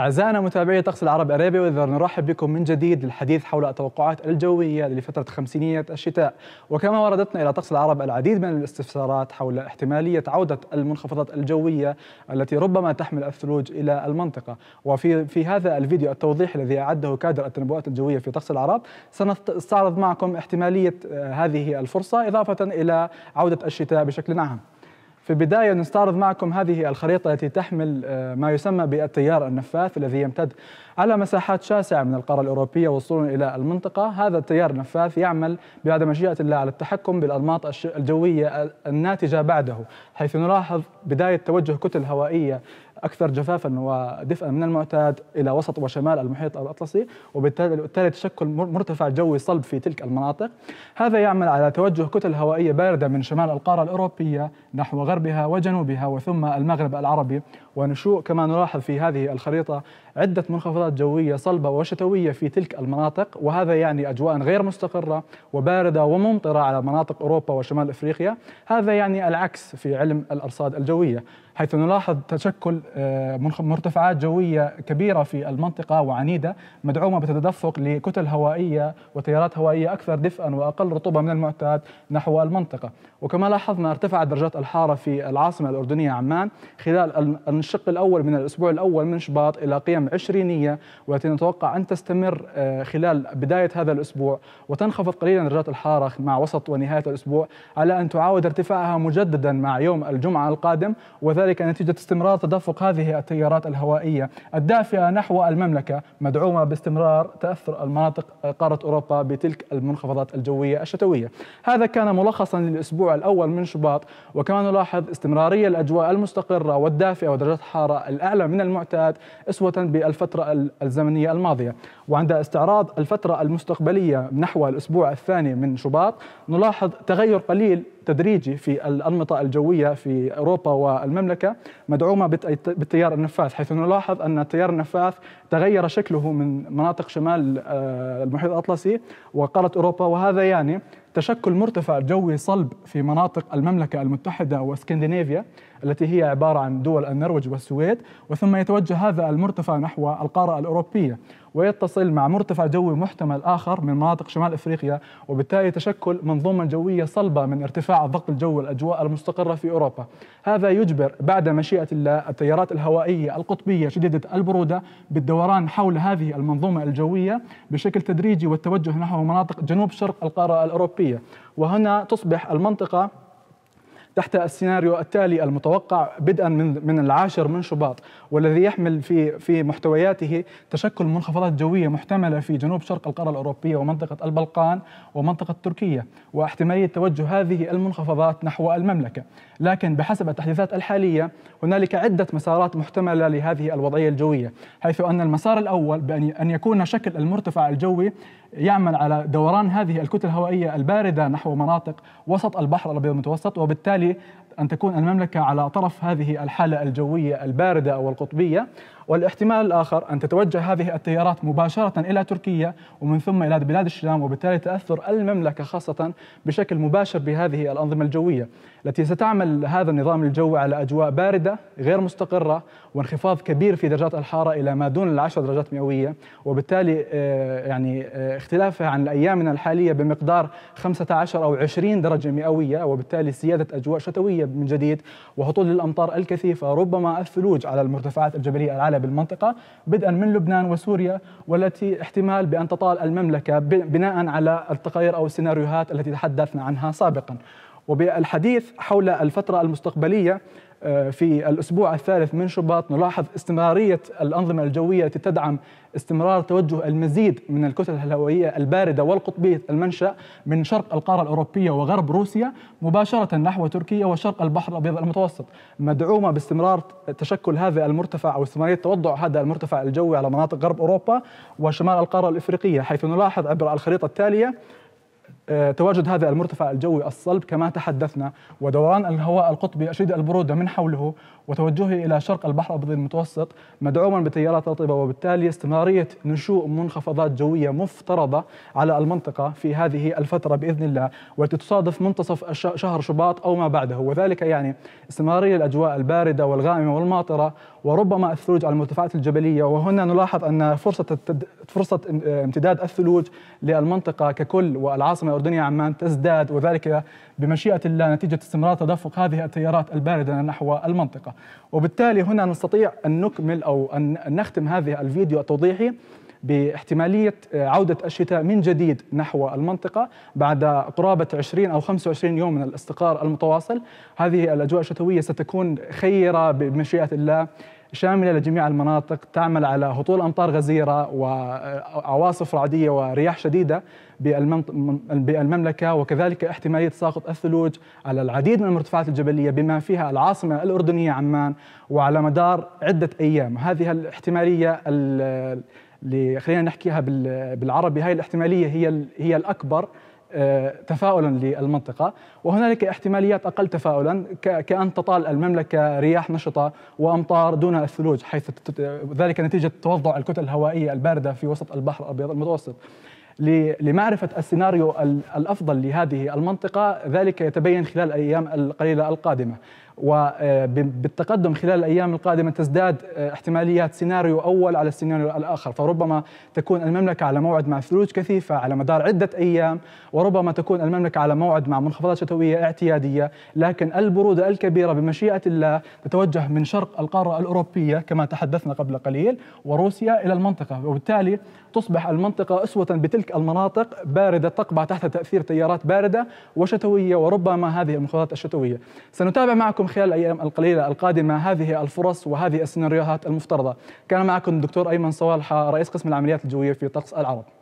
أعزائنا متابعي طقس العرب أريبي وإذا نرحب بكم من جديد للحديث حول التوقعات الجوية لفترة خمسينيات الشتاء وكما وردتنا إلى طقس العرب العديد من الاستفسارات حول احتمالية عودة المنخفضات الجوية التي ربما تحمل الثلوج إلى المنطقة وفي في هذا الفيديو التوضيح الذي أعده كادر التنبؤات الجوية في طقس العرب سنستعرض معكم احتمالية آه، هذه الفرصة إضافة إلى عودة الشتاء بشكل عام في البداية نستعرض معكم هذه الخريطة التي تحمل آه، ما يسمى بالتيار النفاث الذي يمتد على مساحات شاسعة من القارة الأوروبية وصولا إلى المنطقة هذا التيار النفاث يعمل بعد مشيئة الله على التحكم بالأنماط الجوية الناتجة بعده حيث نلاحظ بداية توجه كتل هوائية أكثر جفافا ودفئا من المعتاد إلى وسط وشمال المحيط الأطلسي وبالتالي تشكل مرتفع جوي صلب في تلك المناطق هذا يعمل على توجه كتل هوائية باردة من شمال القارة الأوروبية نحو غربها وجنوبها وثم المغرب العربي ونشوء كما نلاحظ في هذه الخريطة عدة منخفضات جوية صلبة وشتوية في تلك المناطق وهذا يعني أجواء غير مستقرة وباردة وممطرة على مناطق أوروبا وشمال أفريقيا هذا يعني العكس في علم الأرصاد الجوية حيث نلاحظ تشكل آه، مرتفعات جوية كبيرة في المنطقة وعنيدة مدعومة بتدفق لكتل هوائية وتيارات هوائية أكثر دفئا وأقل رطوبة من المعتاد نحو المنطقة وكما لاحظنا ارتفعت درجات الحارة في العاصمة الأردنية عمان خلال الشق الأول من الأسبوع الأول من شباط إلى قيم عشرينية والتي نتوقع أن تستمر آه، خلال بداية هذا الأسبوع وتنخفض قليلا درجات الحارة مع وسط ونهاية الأسبوع على أن تعاود ارتفاعها مجددا مع يوم الجمعة القادم وذلك ذلك نتيجة استمرار تدفق هذه التيارات الهوائية الدافئة نحو المملكة مدعومة باستمرار تأثر المناطق قارة أوروبا بتلك المنخفضات الجوية الشتوية هذا كان ملخصا للأسبوع الأول من شباط وكما نلاحظ استمرارية الأجواء المستقرة والدافئة ودرجات الحرارة الأعلى من المعتاد أسوة بالفترة الزمنية الماضية وعند استعراض الفترة المستقبلية نحو الأسبوع الثاني من شباط نلاحظ تغير قليل تدريجي في الأنمطة الجوية في أوروبا والمملكة مدعومة بالتيار النفاث حيث نلاحظ أن التيار النفاث تغير شكله من مناطق شمال آه، المحيط الأطلسي وقارة أوروبا وهذا يعني تشكل مرتفع جوي صلب في مناطق المملكة المتحدة واسكندنافيا التي هي عبارة عن دول النرويج والسويد وثم يتوجه هذا المرتفع نحو القارة الأوروبية ويتصل مع مرتفع جوي محتمل آخر من مناطق شمال إفريقيا وبالتالي تشكل منظومة جوية صلبة من ارتفاع الضغط الجوي والأجواء المستقرة في أوروبا هذا يجبر بعد مشيئة الله التيارات الهوائية القطبية شديدة البرودة بالدوران حول هذه المنظومة الجوية بشكل تدريجي والتوجه نحو مناطق جنوب شرق القارة الأوروبية الأوروبية وهنا تصبح المنطقة تحت السيناريو التالي المتوقع بدءا من من العاشر من شباط والذي يحمل في في محتوياته تشكل منخفضات جويه محتمله في جنوب شرق القاره الاوروبيه ومنطقه البلقان ومنطقه تركيا واحتماليه توجه هذه المنخفضات نحو المملكه لكن بحسب التحديثات الحاليه هنالك عده مسارات محتمله لهذه الوضعيه الجويه حيث ان المسار الاول بان ان يكون شكل المرتفع الجوي يعمل على دوران هذه الكتل الهوائيه البارده نحو مناطق وسط البحر الابيض المتوسط وبالتالي ali أن تكون المملكة على طرف هذه الحالة الجوية الباردة أو القطبية والاحتمال الآخر أن تتوجه هذه التيارات مباشرة إلى تركيا ومن ثم إلى بلاد الشام وبالتالي تأثر المملكة خاصة بشكل مباشر بهذه الأنظمة الجوية التي ستعمل هذا النظام الجوي على أجواء باردة غير مستقرة وانخفاض كبير في درجات الحارة إلى ما دون العشر درجات مئوية وبالتالي آه، يعني آه، اختلافها عن أيامنا الحالية بمقدار 15 أو 20 درجة مئوية وبالتالي سيادة أجواء شتوية الجبليه من جديد وهطول الأمطار الكثيفة ربما الثلوج على المرتفعات الجبلية العالية بالمنطقة بدءا من لبنان وسوريا والتي احتمال بأن تطال المملكة بناء على التقارير أو السيناريوهات التي تحدثنا عنها سابقا وبالحديث حول الفترة المستقبلية آه، في الأسبوع الثالث من شباط نلاحظ استمرارية الأنظمة الجوية التي تدعم استمرار توجه المزيد من الكتل الهوائية الباردة والقطبية المنشأ من شرق القارة الأوروبية وغرب روسيا مباشرة نحو تركيا وشرق البحر الأبيض المتوسط مدعومة باستمرار تشكل هذا المرتفع أو استمرارية توضع هذا المرتفع الجوي على مناطق غرب أوروبا وشمال القارة الإفريقية حيث نلاحظ عبر الخريطة التالية آه، تواجد هذا المرتفع الجوي الصلب كما تحدثنا ودوران الهواء القطبي أشد البرودة من حوله وتوجهه إلى شرق البحر الأبيض المتوسط مدعوما بتيارات رطبة وبالتالي استمرارية نشوء منخفضات جوية مفترضة على المنطقة في هذه الفترة بإذن الله والتي تصادف منتصف شهر شباط أو ما بعده وذلك يعني استمرارية الأجواء الباردة والغائمة والماطرة وربما الثلوج على المرتفعات الجبلية وهنا نلاحظ أن فرصة فرصة امتداد الثلوج للمنطقة ككل والعاصمة الأردنية عمان تزداد وذلك بمشيئة الله نتيجة استمرار تدفق هذه التيارات الباردة نحو المنطقة وبالتالي هنا نستطيع أن نكمل أو أن نختم هذه الفيديو التوضيحي باحتمالية آه، عودة الشتاء من جديد نحو المنطقة بعد قرابة 20 أو 25 يوم من الاستقرار المتواصل هذه الأجواء الشتوية ستكون خيرة بمشيئة الله شاملة لجميع المناطق تعمل على هطول أمطار غزيرة وعواصف آه، رعدية ورياح شديدة بالمملكة وكذلك احتمالية تساقط الثلوج على العديد من المرتفعات الجبلية بما فيها العاصمة الأردنية عمان وعلى مدار عدة أيام هذه الاحتمالية خلينا نحكيها بالعربي هاي الاحتماليه هي هي الاكبر آه، تفاؤلا للمنطقة وهنالك احتماليات أقل تفاؤلا كأن تطال المملكة رياح نشطة وأمطار دون الثلوج حيث ذلك نتيجة توضع الكتل الهوائية الباردة في وسط البحر الأبيض المتوسط لمعرفة السيناريو الأفضل لهذه المنطقة ذلك يتبين خلال الأيام القليلة القادمة وبالتقدم آه، خلال الايام القادمه تزداد آه، احتماليات سيناريو اول على السيناريو الاخر فربما تكون المملكه على موعد مع ثلوج كثيفه على مدار عده ايام وربما تكون المملكه على موعد مع منخفضات شتويه اعتياديه لكن البروده الكبيره بمشيئه الله تتوجه من شرق القاره الاوروبيه كما تحدثنا قبل قليل وروسيا الى المنطقه وبالتالي تصبح المنطقه اسوه بتلك المناطق بارده تقبع تحت تاثير تيارات بارده وشتويه وربما هذه المنخفضات الشتويه سنتابع معكم خلال الأيام القليلة القادمة هذه الفرص وهذه السيناريوهات المفترضة كان معكم الدكتور أيمن صوالحة رئيس قسم العمليات الجوية في طقس العرب